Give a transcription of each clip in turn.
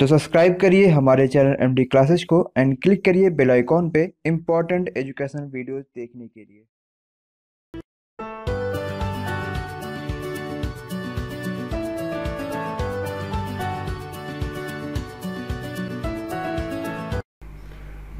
तो सब्सक्राइब करिए हमारे चैनल एमडी क्लासेस को एंड क्लिक करिए बेल आइकॉन पे इम्पॉर्टेंट एजुकेशन वीडियोस देखने के लिए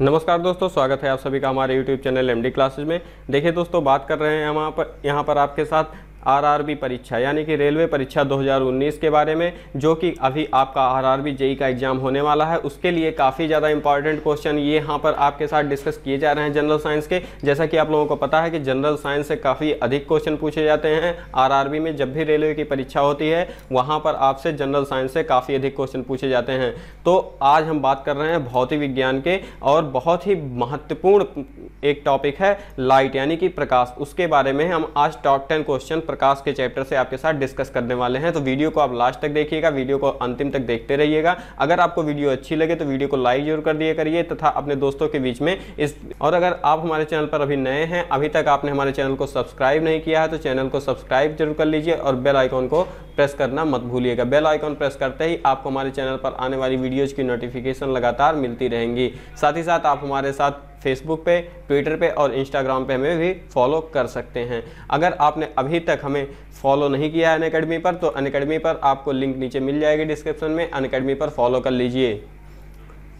नमस्कार दोस्तों स्वागत है आप सभी का हमारे YouTube channel M D classes में देखिए दोस्तों बात कर रहे हैं हम यहाँ पर यहाँ पर आपके साथ आरआरबी परीक्षा यानी कि रेलवे परीक्षा 2019 के बारे में जो कि अभी आपका आरआरबी जेई का एग्जाम होने वाला है उसके लिए काफ़ी ज़्यादा इंपॉर्टेंट क्वेश्चन ये यहाँ पर आपके साथ डिस्कस किए जा रहे हैं जनरल साइंस के जैसा कि आप लोगों को पता है कि जनरल साइंस से काफ़ी अधिक क्वेश्चन पूछे जाते हैं आर में जब भी रेलवे की परीक्षा होती है वहाँ पर आपसे जनरल साइंस से काफ़ी अधिक क्वेश्चन पूछे जाते हैं तो आज हम बात कर रहे हैं भौतिक विज्ञान के और बहुत ही महत्वपूर्ण एक टॉपिक है लाइट यानी कि प्रकाश उसके बारे में हम आज टॉप टेन क्वेश्चन प्रकाश के चैप्टर से आपके साथ डिस्कस करने वाले हैं तो वीडियो को आप लास्ट तक देखिएगा वीडियो को अंतिम तक देखते रहिएगा अगर आपको वीडियो अच्छी लगे तो वीडियो को लाइक जरूर कर दिया करिए तथा अपने दोस्तों के बीच में इस और अगर आप हमारे चैनल पर अभी नए हैं अभी तक आपने हमारे चैनल को सब्सक्राइब नहीं किया है तो चैनल को सब्सक्राइब जरूर कर लीजिए और बेल आइकॉन को प्रेस करना मत भूलिएगा बेल आइकॉन प्रेस करते ही आपको हमारे चैनल पर आने वाली वीडियोज़ की नोटिफिकेशन लगातार मिलती रहेंगी साथ ही साथ आप हमारे साथ फेसबुक पे ट्विटर पे और इंस्टाग्राम पे हमें भी फॉलो कर सकते हैं अगर आपने अभी तक हमें फॉलो नहीं किया है अन अकेडमी पर तो अन अकेडमी पर आपको लिंक नीचे मिल जाएगी डिस्क्रिप्शन में अन अकेडमी पर फॉलो कर लीजिए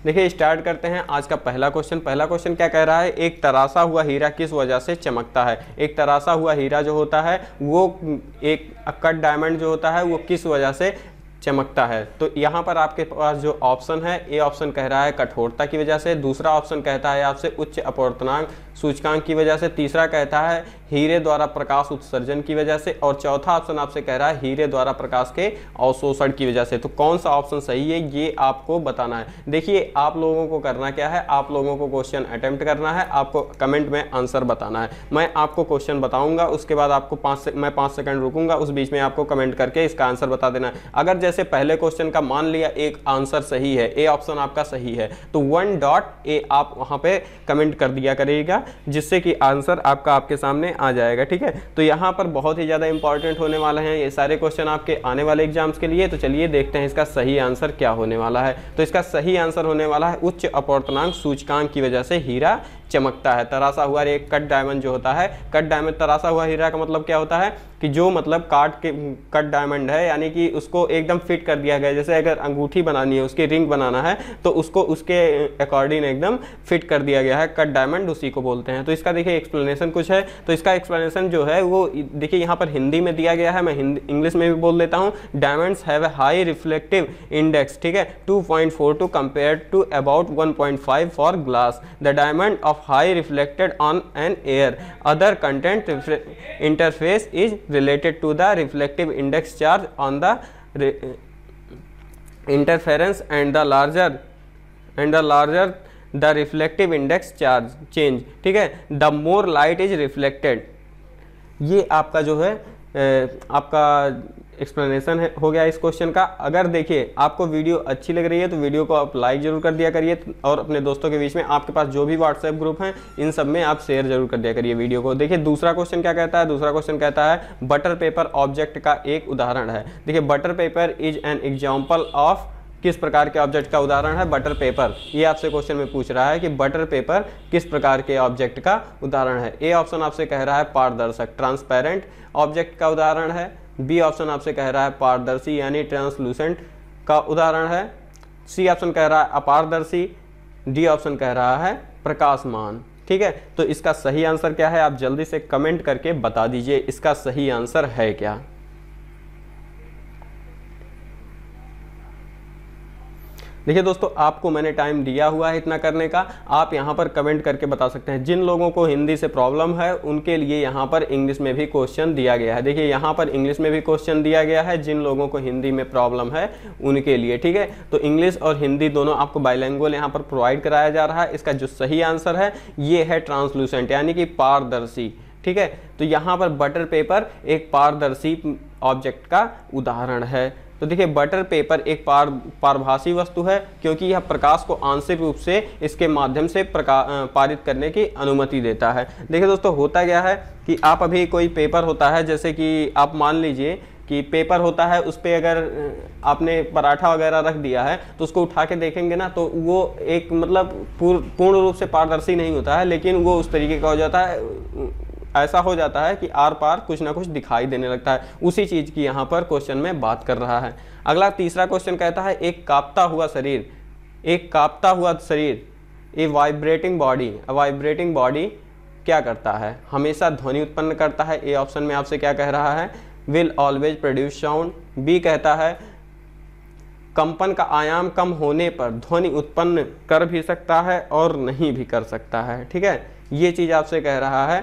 देखिए स्टार्ट करते हैं आज का पहला क्वेश्चन पहला क्वेश्चन क्या कह रहा है एक तरासा हुआ हीरा किस वजह से चमकता है एक तरासा हुआ हीरा जो होता है वो एक कट डायमंड जो होता है वो किस वजह से चमकता है तो यहाँ पर आपके पास जो ऑप्शन है ए ऑप्शन कह रहा है कठोरता की वजह से दूसरा ऑप्शन कहता है आपसे उच्च अपवर्तनांक सूचकांक की वजह से तीसरा कहता है हीरे द्वारा प्रकाश उत्सर्जन की वजह से और चौथा ऑप्शन आपसे कह रहा है हीरे द्वारा प्रकाश के अवशोषण की वजह से तो कौन सा ऑप्शन सही है ये आपको बताना है देखिए आप लोगों को करना क्या है आप लोगों को क्वेश्चन अटैम्प्ट करना है आपको कमेंट में आंसर बताना है मैं आपको क्वेश्चन बताऊँगा उसके बाद आपको पाँच मैं पाँच सेकेंड रुकूंगा उस बीच में आपको कमेंट करके इसका आंसर बता देना है अगर में से पहले क्वेश्चन का मान लिया एक आंसर सही है ए ऑप्शन आपका सही है तो वन डॉट ए आप वहां पे कमेंट कर दिया करिएगा जिससे कि आंसर आपका आपके सामने आ जाएगा ठीक है तो यहां पर बहुत ही ज़्यादा इंपॉर्टेंट होने वाले हैं ये सारे क्वेश्चन आपके आने वाले एग्जाम्स के लिए तो चलिए देखते हैं इसका सही आंसर क्या होने वाला है तो इसका सही आंसर होने वाला है उच्च अपौर्तनांक सूचकांक की वजह से हीरा चमकता है तरासा हुआ एक कट डायमंड जो होता है कट डायमंड तरासा हुआ हीरा का मतलब क्या होता है कि जो मतलब काट के कट हम्म, डायमंड है यानी कि उसको एकदम फिट कर दिया गया जैसे अगर अंगूठी बनानी है उसकी रिंग बनाना है तो उसको उसके अकॉर्डिंग एकदम फिट कर दिया गया है कट डायमंड उसी को बोलते हैं तो इसका देखिए एक्सप्लेनेशन कुछ है तो इसका एक्सप्लेनेशन जो है वो देखिए यहाँ पर हिंदी में दिया गया है मैं हिंदी इंग्लिश में भी बोल देता हूँ diamonds have a high reflective index ठीक है two point four two compare to about one point five for glass the diamond of high reflected on an air other content interface is related to the reflective index charge on the interference and the larger and the larger the reflective index charge change ठीक है the more light is reflected ये आपका जो है आपका explanation हो गया इस क्वेश्चन का अगर देखिए आपको वीडियो अच्छी लग रही है तो वीडियो को आप लाइक जरूर कर दिया करिए और अपने दोस्तों के बीच में आपके पास जो भी व्हाट्सएप ग्रुप हैं इन सब में आप शेयर जरूर कर दिया करिए वीडियो को देखिए दूसरा क्वेश्चन क्या कहता है दूसरा क्वेश्चन कहता है बटर पेपर ऑब्जेक्ट का एक उदाहरण है देखिए butter paper is an example of किस प्रकार के ऑब्जेक्ट का उदाहरण है बटर पेपर ये आपसे क्वेश्चन में पूछ रहा है कि बटर पेपर किस प्रकार के ऑब्जेक्ट का उदाहरण है ए ऑप्शन आपसे कह रहा है पारदर्शक ट्रांसपेरेंट ऑब्जेक्ट का उदाहरण है बी ऑप्शन आपसे कह रहा है पारदर्शी यानी ट्रांसलूसेंट का उदाहरण है सी ऑप्शन कह रहा है अपारदर्शी डी ऑप्शन कह रहा है प्रकाशमान ठीक है तो इसका सही आंसर क्या है आप जल्दी से कमेंट करके बता दीजिए इसका सही आंसर है क्या देखिए दोस्तों आपको मैंने टाइम दिया हुआ है इतना करने का आप यहाँ पर कमेंट करके बता सकते हैं जिन लोगों को हिंदी से प्रॉब्लम है उनके लिए यहाँ पर इंग्लिश में भी क्वेश्चन दिया गया है देखिए यहाँ पर इंग्लिश में भी क्वेश्चन दिया गया है जिन लोगों को हिंदी में प्रॉब्लम है उनके लिए ठीक है तो इंग्लिश और हिंदी दोनों आपको बाइलैंगुअल यहाँ पर प्रोवाइड कराया जा रहा है इसका जो सही आंसर है ये है ट्रांसलूसेंट यानी कि पारदर्शी ठीक है तो यहाँ पर बटर पेपर एक पारदर्शी ऑब्जेक्ट का उदाहरण है तो देखिए बटर पेपर एक पार पारभाषी वस्तु है क्योंकि यह प्रकाश को आंशिक रूप से इसके माध्यम से पारित करने की अनुमति देता है देखिए दोस्तों होता क्या है कि आप अभी कोई पेपर होता है जैसे कि आप मान लीजिए कि पेपर होता है उस पर अगर आपने पराठा वगैरह रख दिया है तो उसको उठा के देखेंगे ना तो वो एक मतलब पूर्ण पूर्ण रूप से पारदर्शी नहीं होता है लेकिन वो उस तरीके का हो जाता है ऐसा हो जाता है कि आर पार कुछ ना कुछ दिखाई देने लगता है उसी चीज़ की यहाँ पर क्वेश्चन में बात कर रहा है अगला तीसरा क्वेश्चन कहता है एक कापता हुआ शरीर एक कापता हुआ शरीर a vibrating body vibrating body क्या करता है हमेशा ध्वनि उत्पन्न करता है ए ऑप्शन में आपसे क्या कह रहा है will always produce sound B कहता है कंपन का आयाम कम होने पर ध्वनि उत्पन्न कर भी सकता है और नहीं भी कर सकता है ठीक है ये चीज़ आपसे कह रहा है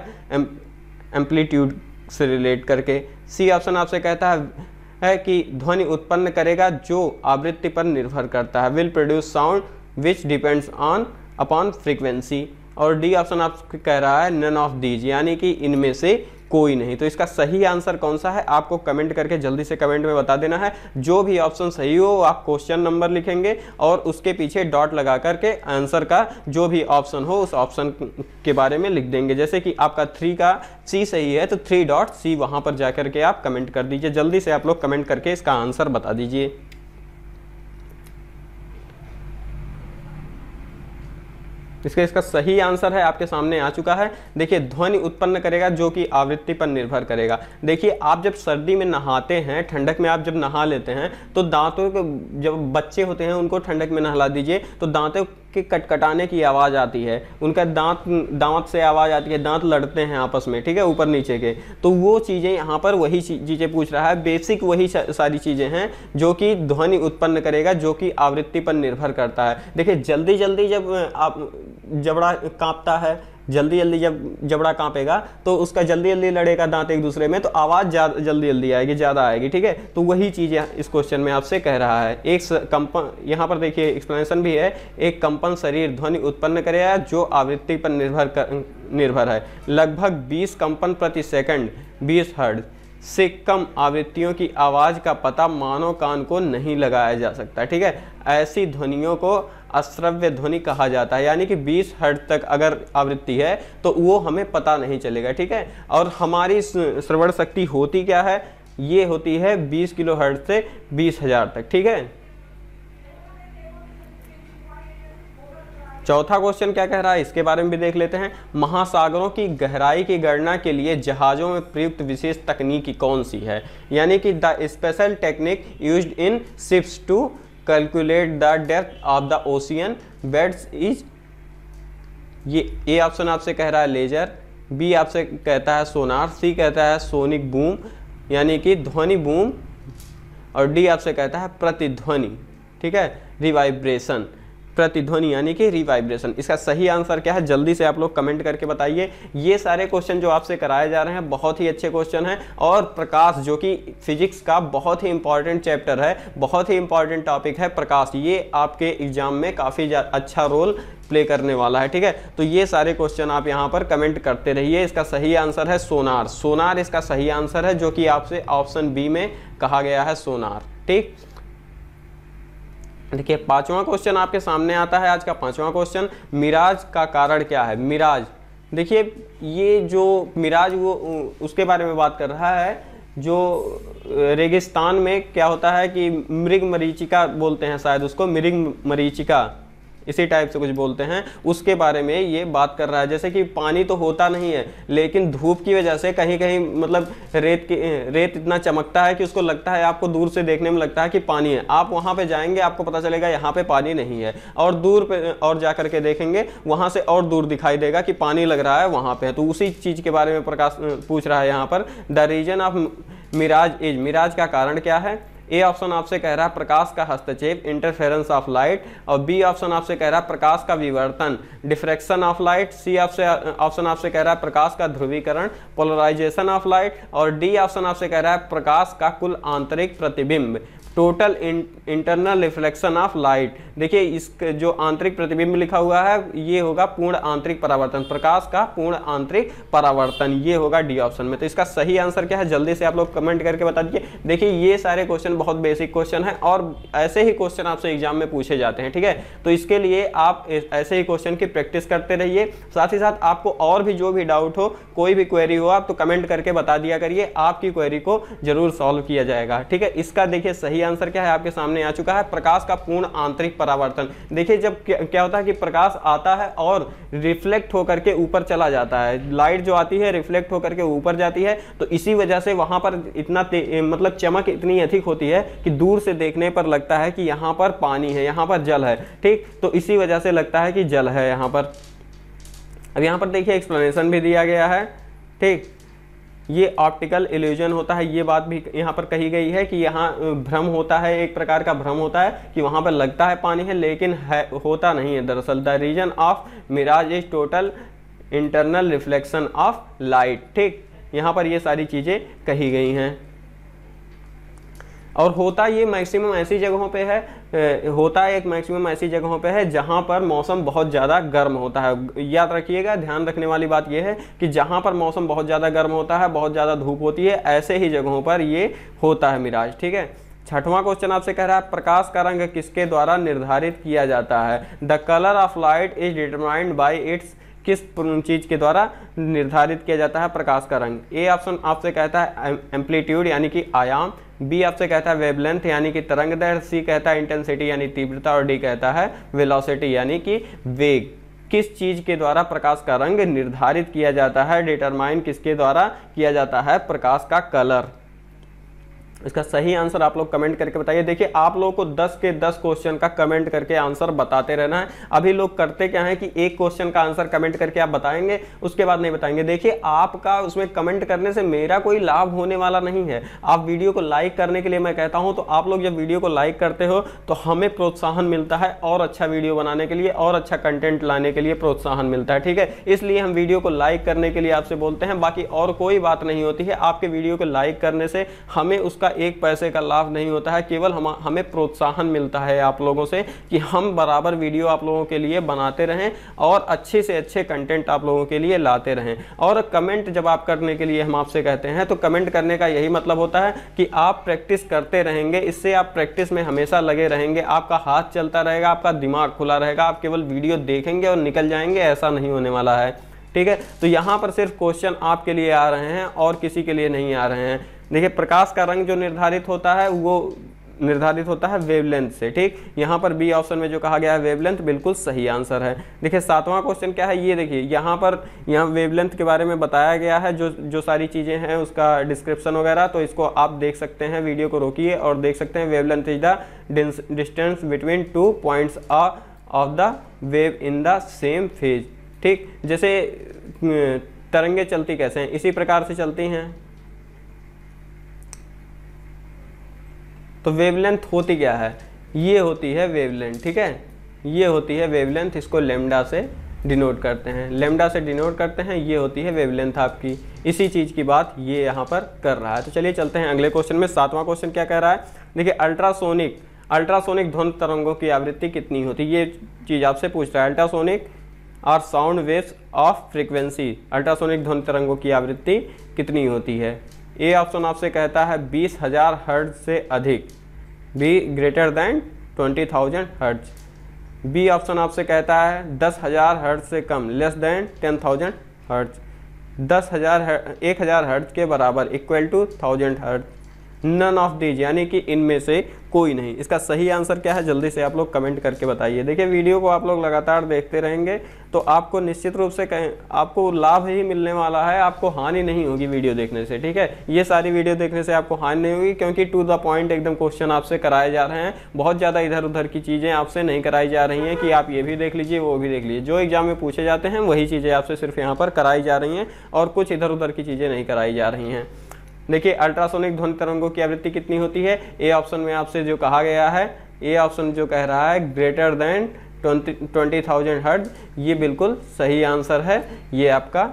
एम्पलीट्यूड से रिलेट करके सी ऑप्शन आपसे कहता है है कि ध्वनि उत्पन्न करेगा जो आवृत्ति पर निर्भर करता है will produce sound which depends on upon frequency और डी ऑप्शन आप कह रहा है नन ऑफ दीज यानी कि इनमें से कोई नहीं तो इसका सही आंसर कौन सा है आपको कमेंट करके जल्दी से कमेंट में बता देना है जो भी ऑप्शन सही हो आप क्वेश्चन नंबर लिखेंगे और उसके पीछे डॉट लगा करके आंसर का जो भी ऑप्शन हो उस ऑप्शन के बारे में लिख देंगे जैसे कि आपका थ्री का सी सही है तो थ्री डॉट सी वहाँ पर जा करके आप कमेंट कर दीजिए जल्दी से आप लोग कमेंट करके इसका आंसर बता दीजिए इसका इसका सही आंसर है आपके सामने आ चुका है देखिए ध्वनि उत्पन्न करेगा जो कि आवृत्ति पर निर्भर करेगा देखिए आप जब सर्दी में नहाते हैं ठंडक में आप जब नहा लेते हैं तो दांतों के जब बच्चे होते हैं उनको ठंडक में नहला दीजिए तो दांतों के कटकटाने की आवाज़ आती है उनका दांत दांत से आवाज़ आती है दांत लड़ते हैं आपस में ठीक है ऊपर नीचे के तो वो चीज़ें यहाँ पर वही चीज़ें पूछ रहा है बेसिक वही सारी चीज़ें हैं जो कि ध्वनि उत्पन्न करेगा जो कि आवृत्ति पर निर्भर करता है देखिए जल्दी जल्दी जब आप जबड़ा कांपता है जल्दी जल्दी जब जबड़ा कांपेगा तो उसका जल्दी जल्दी लड़ेगा दांत एक दूसरे में तो आवाज़ जल्दी जल्दी आएगी ज़्यादा आएगी ठीक है तो वही चीज़ इस क्वेश्चन में आपसे कह रहा है एक कंपन यहाँ पर देखिए एक्सप्लेनेशन भी है एक कंपन शरीर ध्वनि उत्पन्न करेगा जो आवृत्ति पर निर्भर कर निर्भर है लगभग बीस कंपन प्रति सेकेंड बीस हर्ड से कम आवृत्तियों की आवाज़ का पता मानव कान को नहीं लगाया जा सकता ठीक है ऐसी ध्वनियों को अश्रव्य ध्वनि कहा जाता है यानी कि 20 हर्ट तक अगर आवृत्ति है तो वो हमें पता नहीं चलेगा ठीक है और हमारी श्रवण शक्ति होती क्या है ये होती है 20 किलो हर्ट से हजार तक ठीक है चौथा क्वेश्चन क्या कह रहा है इसके बारे में भी देख लेते हैं महासागरों की गहराई की गणना के लिए जहाज़ों में प्रयुक्त विशेष तकनीकी कौन सी है यानी कि the special technique use in ships to calculate the depth of the ocean beds is ये ए ऑप्शन आपसे कह रहा है लेजर बी आपसे कहता है सोनार सी कहता है सोनिक बूम यानी कि ध्वनि बूम और डी आपसे कहता है प्रतिध्वनि ठीक है रिवाइब्रेशन प्रतिध्वनि यानी कि रिवाइब्रेशन इसका सही आंसर क्या है जल्दी से आप लोग कमेंट करके बताइए ये सारे क्वेश्चन जो आपसे कराए जा रहे हैं बहुत ही अच्छे क्वेश्चन हैं और प्रकाश जो कि फिजिक्स का बहुत ही इंपॉर्टेंट चैप्टर है बहुत ही इंपॉर्टेंट टॉपिक है प्रकाश ये आपके एग्जाम में काफ़ी अच्छा रोल प्ले करने वाला है ठीक है तो ये सारे क्वेश्चन आप यहाँ पर कमेंट करते रहिए इसका सही आंसर है सोनार सोनार इसका सही आंसर है जो कि आपसे ऑप्शन बी में कहा गया है सोनार ठीक देखिए पांचवा क्वेश्चन आपके सामने आता है आज का पांचवा क्वेश्चन मिराज का कारण क्या है मिराज देखिए ये जो मिराज वो उसके बारे में बात कर रहा है जो रेगिस्तान में क्या होता है कि मृग मरीचिका बोलते हैं शायद उसको मृग मरीचिका इसी टाइप से कुछ बोलते हैं उसके बारे में ये बात कर रहा है जैसे कि पानी तो होता नहीं है लेकिन धूप की वजह से कहीं कहीं मतलब रेत की रेत इतना चमकता है कि उसको लगता है आपको दूर से देखने में लगता है कि पानी है आप वहाँ पर जाएंगे आपको पता चलेगा यहाँ पर पानी नहीं है और दूर पर और जा करके देखेंगे वहाँ से और दूर दिखाई देगा कि पानी लग रहा है वहाँ पर तो उसी चीज़ के बारे में प्रकाश पूछ रहा है यहाँ पर the reason of mirage is mirage का कारण क्या है ए ऑप्शन आपसे कह रहा है प्रकाश का हस्तक्षेप इंटरफेरेंस ऑफ लाइट और बी ऑप्शन आपसे कह रहा है प्रकाश का विवर्तन डिफ्रेक्शन ऑफ लाइट सी आपसे ऑप्शन आपसे कह रहा है प्रकाश का ध्रुवीकरण पोलराइजेशन ऑफ लाइट और डी ऑप्शन आपसे कह रहा है प्रकाश का कुल आंतरिक प्रतिबिंब total internal reflection of light देखिए इस जो आंतरिक प्रतिबिंब लिखा हुआ है ये होगा पूर्ण आंतरिक परावर्तन प्रकाश का पूर्ण आंतरिक परावर्तन ये होगा डी ऑप्शन में तो इसका सही आंसर क्या है जल्दी से आप लोग कमेंट करके बता दीजिए देखिए ये सारे क्वेश्चन बहुत बेसिक क्वेश्चन है और ऐसे ही क्वेश्चन आपसे एग्जाम में पूछे जाते हैं ठीक है तो इसके लिए आप ऐसे ही क्वेश्चन की प्रैक्टिस करते रहिए साथ ही साथ आपको और भी जो भी डाउट हो कोई भी क्वेरी हो आप तो कमेंट करके बता दिया करिए आपकी क्वेरी को जरूर सॉल्व किया जाएगा ठीक है इसका देखिए सही आंसर क्या है आपके सामने आ चुका है प्रकाश का पूर्ण आंतरिक परावर्तन देखिए जब क्या होता है कि प्रकाश आता है और रिफ्लेक्ट होकर के ऊपर चला जाता है लाइट जो आती है रिफ्लेक्ट होकर के ऊपर जाती है तो इसी वजह से वहां पर इतना मतलब चमक इतनी अधिक होती है कि दूर से देखने पर लगता है कि यहाँ पर पानी है यहाँ पर जल है ठीक तो इसी वजह से लगता है कि जल है यहाँ पर अब यहाँ पर देखिए एक्सप्लेनेशन भी दिया गया है ठीक ये ऑप्टिकल इल्यूजन होता है ये बात भी यहाँ पर कही गई है कि यहाँ भ्रम होता है एक प्रकार का भ्रम होता है कि वहाँ पर लगता है पानी है लेकिन है होता नहीं है दरअसल the reason of mirage is total internal reflection of light ठीक यहाँ पर ये सारी चीज़ें कही गई हैं और होता ये मैक्सिमम ऐसी जगहों पे है होता है एक मैक्सिमम ऐसी जगहों पे है जहाँ पर मौसम बहुत ज़्यादा गर्म होता है याद रखिएगा ध्यान रखने वाली बात यह है कि जहाँ पर मौसम बहुत ज़्यादा गर्म होता है बहुत ज़्यादा धूप होती है ऐसे ही जगहों पर ये होता है मिराज ठीक है छठवां क्वेश्चन आपसे कह रहा है प्रकाश का रंग किसके द्वारा निर्धारित किया जाता है the colour of light is determined by its किस चीज़ के द्वारा निर्धारित किया जाता है प्रकाश का रंग ए ऑप्शन आपसे कहता है एम्पलीट्यूड यानी कि आयाम बी आपसे कहता है वेबलेंथ यानी कि तरंग दैर्घ्य सी कहता है इंटेंसिटी यानी तीव्रता और डी कहता है वेलोसिटी यानी कि वेग किस चीज़ के द्वारा प्रकाश का रंग निर्धारित किया जाता है डिटरमाइन किसके द्वारा किया जाता है प्रकाश का कलर इसका सही आंसर आप लोग कमेंट करके बताइए देखिए आप लोगों को 10 के 10 क्वेश्चन का कमेंट करके आंसर बताते रहना है अभी लोग करते क्या है कि एक क्वेश्चन का आंसर कमेंट करके आप बताएंगे उसके बाद नहीं बताएंगे देखिए आपका उसमें कमेंट करने से मेरा कोई लाभ होने वाला नहीं है आप वीडियो को लाइक करने के लिए मैं कहता हूँ तो आप लोग जब वीडियो को लाइक करते हो तो हमें प्रोत्साहन मिलता है और अच्छा वीडियो बनाने के लिए और अच्छा कंटेंट लाने के लिए प्रोत्साहन मिलता है ठीक है इसलिए हम वीडियो को लाइक करने के लिए आपसे बोलते हैं बाकी और कोई बात नहीं होती है आपके वीडियो को लाइक करने से हमें उसका का एक पैसे का लाभ नहीं होता है केवल हम हमें प्रोत्साहन मिलता है आप लोगों से कि हम बराबर वीडियो आप लोगों के लिए बनाते रहें और अच्छे से अच्छे कंटेंट आप लोगों के लिए लाते रहें और कमेंट जब आप करने के लिए हम आपसे कहते हैं तो कमेंट करने का यही मतलब होता है कि आप प्रैक्टिस करते रहेंगे इससे आप प्रैक्टिस में हमेशा लगे रहेंगे आपका हाथ चलता रहेगा आपका दिमाग खुला रहेगा आप केवल वीडियो देखेंगे और निकल जाएंगे ऐसा नहीं होने वाला है ठीक है तो यहाँ पर सिर्फ क्वेश्चन आपके लिए आ रहे हैं और किसी के लिए नहीं आ रहे हैं देखिए प्रकाश का रंग जो निर्धारित होता है वो निर्धारित होता है वेवलेंथ से ठीक यहाँ पर बी ऑप्शन में जो कहा गया है वेवलेंथ बिल्कुल सही आंसर है देखिए सातवां क्वेश्चन क्या है ये देखिए यहाँ पर यहाँ वेवलेंथ के बारे में बताया गया है जो जो सारी चीज़ें हैं उसका डिस्क्रिप्शन वगैरह तो इसको आप देख सकते हैं वीडियो को रोकिए और देख सकते हैं wavelength is the distance between two points of the wave in the same phase ठीक जैसे तरंगे चलती कैसे हैं इसी प्रकार से चलती हैं तो वेवलेंथ होती क्या है ये होती है वेवलेंथ ठीक है ये होती है वेवलेंथ इसको लेमडा से डिनोट करते हैं लेमडा से डिनोट करते हैं ये होती है वेवलेंथ आपकी इसी चीज़ की बात ये यहाँ पर कर रहा है तो चलिए चलते हैं अगले क्वेश्चन में सातवां क्वेश्चन क्या कह रहा है देखिए अल्ट्रासोनिक अल्ट्रासोनिक ध्वन तरंगों की आवृत्ति कितनी होती है ये चीज़ आपसे पूछ रहा है अल्ट्रासोनिक और sound waves of frequency ultrasonic ध्वन तरंगों की आवृत्ति कितनी होती है ए ऑप्शन आपसे कहता है बीस हज़ार हर्ज से अधिक B greater than twenty thousand hertz B option आपसे कहता है दस हज़ार हर्ज से कम less than ten thousand hertz दस हज़ार एक हज़ार हर्ज के बराबर equal to thousand hertz none of these यानी कि इनमें से कोई नहीं इसका सही आंसर क्या है जल्दी से आप लोग कमेंट करके बताइए देखिए वीडियो को आप लोग लगातार देखते रहेंगे तो आपको निश्चित रूप से कहें आपको लाभ ही मिलने वाला है आपको हानि नहीं होगी वीडियो देखने से ठीक है ये सारी वीडियो देखने से आपको हानि नहीं होगी क्योंकि टू द पॉइंट एकदम क्वेश्चन आपसे कराए जा रहे हैं बहुत ज़्यादा इधर उधर की चीज़ें आपसे नहीं कराई जा रही हैं कि आप ये भी देख लीजिए वो भी देख लीजिए जो एग्जाम में पूछे जाते हैं वही चीज़ें आपसे सिर्फ यहाँ पर कराई जा रही हैं और कुछ इधर उधर की चीज़ें नहीं कराई जा रही हैं देखिए अल्ट्रासोनिक ध्वनि तरंगों की आवृत्ति कितनी होती है ए ऑप्शन में आपसे जो कहा गया है ए ऑप्शन जो कह रहा है greater than twenty twenty thousand hertz ये बिल्कुल सही आंसर है ये आपका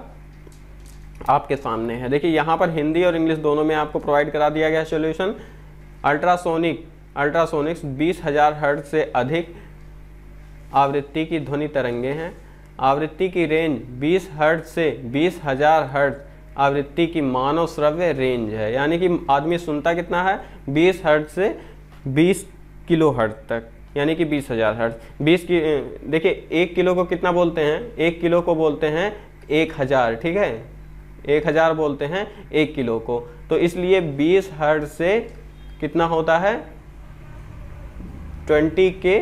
आपके सामने है देखिए यहाँ पर हिंदी और इंग्लिश दोनों में आपको प्रोवाइड करा दिया गया सोल्यूशन अल्ट्रासोनिक अल्ट्रासोनिक्स बीस हज़ार हर्ड से अधिक आवृत्ति की ध्वनि तरंगे हैं आवृत्ति की रेंज बीस हर्ट से बीस हजार हर्ट आवृत्ति की मानव श्रव्य रेंज है यानी कि आदमी सुनता कितना है बीस हर्ट से बीस किलो हर्ट तक यानी कि बीस हज़ार हर्ट बीस की देखिए एक किलो को कितना बोलते हैं एक किलो को बोलते हैं एक हज़ार ठीक है एक हज़ार बोलते हैं एक किलो को तो इसलिए बीस हर्ट से कितना होता है ट्वेंटी के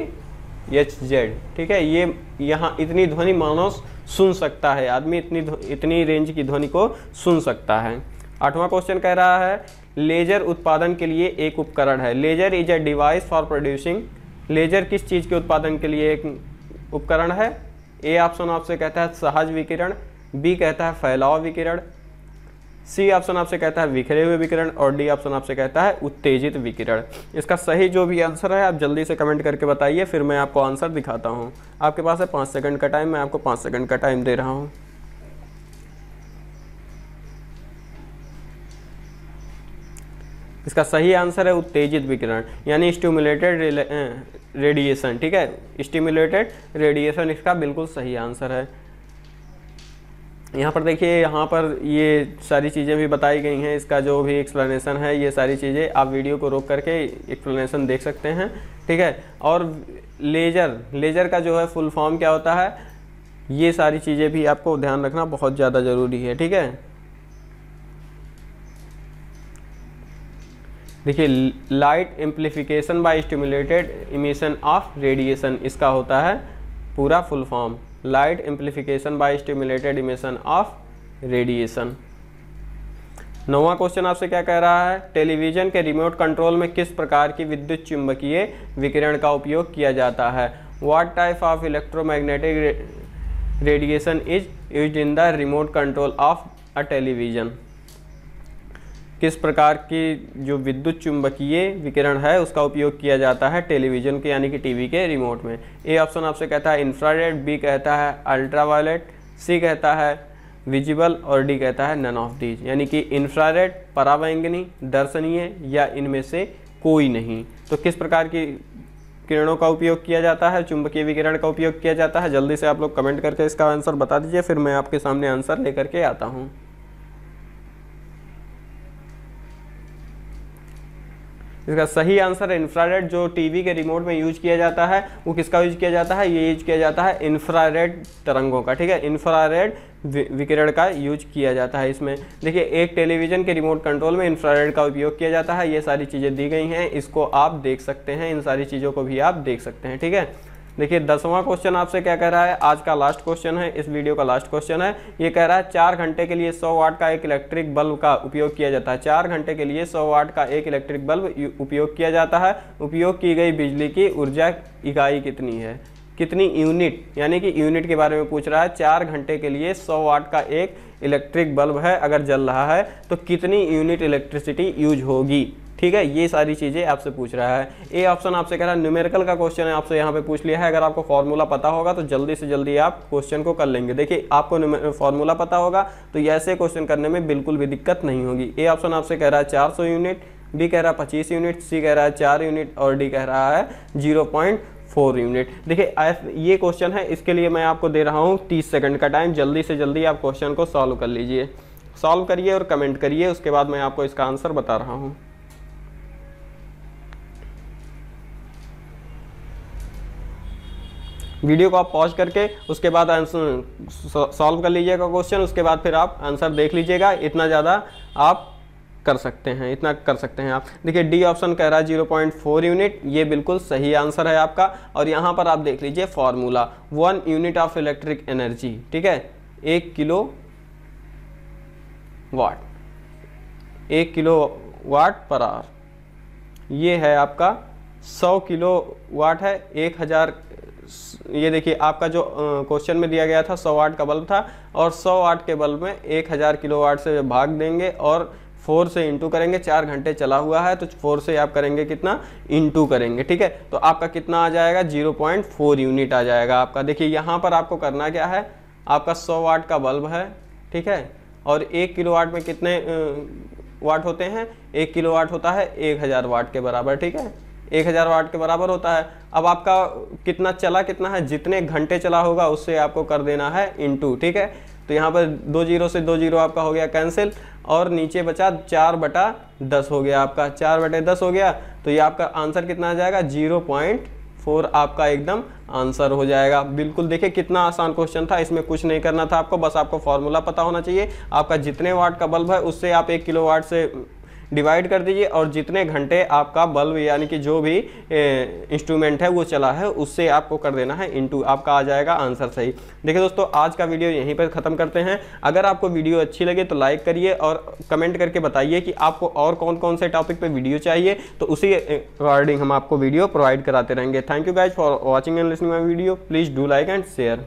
एच जेड ठीक है ये यहाँ इतनी ध्वनि मानव सुन सकता है आदमी इतनी इतनी रेंज की ध्वनि को सुन सकता है आठवां क्वेश्चन कह रहा है लेजर उत्पादन के लिए एक उपकरण है laser is a device for producing laser किस चीज़ के उत्पादन के लिए एक उपकरण है ए ऑप्शन आपसे कहता है सहज विकिरण बी कहता है फैलाव विकिरण सी ऑप्शन आपसे कहता है बिखरे हुए विकिरण और डी ऑप्शन आपसे कहता है उत्तेजित विकिरण इसका सही जो भी आंसर है आप जल्दी से कमेंट करके बताइए फिर मैं आपको आंसर दिखाता हूँ आपके पास है पाँच सेकंड का टाइम मैं आपको पाँच सेकंड का टाइम दे रहा हूँ इसका सही आंसर है उत्तेजित विकिरण यानी स्टिमुलेटेड रेडिएशन ठीक है स्टिमुलेटेड रेडिएशन इसका बिल्कुल सही आंसर है यहाँ पर देखिए यहाँ पर ये सारी चीज़ें भी बताई गई हैं इसका जो भी एक्सप्लेनेशन है ये सारी चीज़ें आप वीडियो को रोक करके एक्सप्लेनेशन देख सकते हैं ठीक है और लेज़र लेज़र का जो है फुल फॉर्म क्या होता है ये सारी चीज़ें भी आपको ध्यान रखना बहुत ज़्यादा ज़रूरी है ठीक है देखिए light amplification by stimulated emission of radiation इसका होता है पूरा full form light amplification by stimulated emission of radiation नवा क्वेश्चन आपसे क्या कह रहा है टेलीविज़न के रिमोट कंट्रोल में किस प्रकार की विद्युत चुंबकीय विकिरण का उपयोग किया जाता है what type of electromagnetic radiation is use in the remote control of a television किस प्रकार की जो विद्युत चुंबकीय विकिरण है उसका उपयोग किया जाता है टेलीविज़न के यानी कि टीवी के रिमोट में ए ऑप्शन आपसे कहता है इंफ्रारेड बी कहता है अल्ट्रावायलेट सी कहता है विजिबल और डी कहता है नन ऑफ दीज यानी कि इंफ्रारेड परावैंगनी दर्शनीय या इनमें से कोई नहीं तो किस प्रकार की किरणों का उपयोग किया जाता है चुंबकीय विकिरण का उपयोग किया जाता है जल्दी से आप लोग कमेंट करके इसका आंसर बता दीजिए फिर मैं आपके सामने आंसर लेकर के आता हूँ इसका सही आंसर है इंफ्रारेड जो टीवी के रिमोट में यूज किया जाता है वो किसका यूज किया जाता है ये यूज किया जाता है इंफ्रारेड तरंगों का ठीक है इंफ्रारेड विकिरण का यूज किया जाता है इसमें देखिए एक टेलीविज़न के रिमोट कंट्रोल में इंफ्रारेड का उपयोग किया जाता है ये सारी चीज़ें दी गई हैं इसको आप देख सकते हैं इन सारी चीज़ों को भी आप देख सकते हैं ठीक है देखिए दसवां क्वेश्चन आपसे क्या कह रहा है आज का लास्ट क्वेश्चन है इस वीडियो का लास्ट क्वेश्चन है ये कह रहा है चार घंटे के लिए सौ वाट का एक इलेक्ट्रिक बल्ब का उपयोग किया जाता है चार घंटे के लिए सौ वाट का एक इलेक्ट्रिक बल्ब उपयोग किया जाता है उपयोग की गई बिजली की ऊर्जा इकाई कितनी है कितनी यूनिट यानी कि यूनिट के बारे में पूछ रहा है चार घंटे के लिए सौ वाट का एक इलेक्ट्रिक बल्ब है अगर जल रहा है तो कितनी यूनिट इलेक्ट्रिसिटी यूज होगी ठीक है ये सारी चीज़ें आपसे पूछ रहा है ए ऑप्शन आपसे कह रहा है न्यूमेरिकल का क्वेश्चन है आपसे यहाँ पे पूछ लिया है अगर आपको फॉर्मूला पता होगा तो जल्दी से जल्दी आप क्वेश्चन को कर लेंगे देखिए आपको फॉर्मूला पता होगा तो ऐसे क्वेश्चन करने में बिल्कुल भी दिक्कत नहीं होगी ए ऑप्शन आपसे कह रहा है चार यूनिट बी कह रहा है पच्चीस यूनिट सी कह रहा है चार यूनिट और डी कह रहा है जीरो पॉइंट फोर यूनिट देखिए ये क्वेश्चन है इसके लिए मैं आपको दे रहा हूँ तीस सेकंड का टाइम जल्दी से जल्दी आप क्वेश्चन को सॉल्व कर लीजिए सॉल्व करिए और कमेंट करिए उसके बाद मैं आपको इसका आंसर बता रहा हूँ वीडियो को आप पॉज करके उसके बाद आंसर सॉल्व कर लीजिएगा क्वेश्चन उसके बाद फिर आप आंसर देख लीजिएगा इतना ज़्यादा आप कर सकते हैं इतना कर सकते हैं आप देखिए डी ऑप्शन कह रहा है जीरो पॉइंट फोर यूनिट ये बिल्कुल सही आंसर है आपका और यहाँ पर आप देख लीजिए formula one unit of electric energy ठीक है एक किलो वाट एक किलो वाट पर आवर ये है आपका सौ किलो वाट है एक हज़ार ये देखिए आपका जो क्वेश्चन में दिया गया था 100 वाट का बल्ब था और 100 वाट के बल्ब में 1000 किलो वाट से भाग देंगे और फोर से इंटू करेंगे चार घंटे चला हुआ है तो फोर से आप करेंगे कितना इंटू करेंगे ठीक है तो आपका कितना आ जाएगा जीरो पॉइंट फोर यूनिट आ जाएगा आपका देखिए यहाँ पर आपको करना क्या है आपका सौ वाट का बल्ब है ठीक है और एक किलो वाट में कितने वाट होते हैं एक किलो वाट होता है एक हज़ार वाट के बराबर ठीक है एक हज़ार वाट के बराबर होता है अब आपका कितना चला कितना है जितने घंटे चला होगा उससे आपको कर देना है इनटू ठीक है तो यहाँ पर दो जीरो से दो जीरो आपका हो गया कैंसिल और नीचे बचा चार बटा दस हो गया आपका चार बटे दस हो गया तो ये आपका आंसर कितना आ जाएगा जीरो पॉइंट फोर आपका एकदम आंसर हो जाएगा बिल्कुल देखिए कितना आसान क्वेश्चन था इसमें कुछ नहीं करना था आपको बस आपको फॉर्मूला पता होना चाहिए आपका जितने वाट का बल्ब है उससे आप एक किलो वाट से डिवाइड कर दीजिए और जितने घंटे आपका बल्ब यानी कि जो भी इंस्ट्रूमेंट है वो चला है उससे आपको कर देना है इंटू आपका आ जाएगा आंसर सही देखिए दोस्तों आज का वीडियो यहीं पर ख़त्म करते हैं अगर आपको वीडियो अच्छी लगे तो लाइक करिए और कमेंट करके बताइए कि आपको और कौन कौन से टॉपिक पर वीडियो चाहिए तो उसी अकॉर्डिंग हम आपको वीडियो प्रोवाइड कराते रहेंगे thank you guys for watching and listening my video please do like and share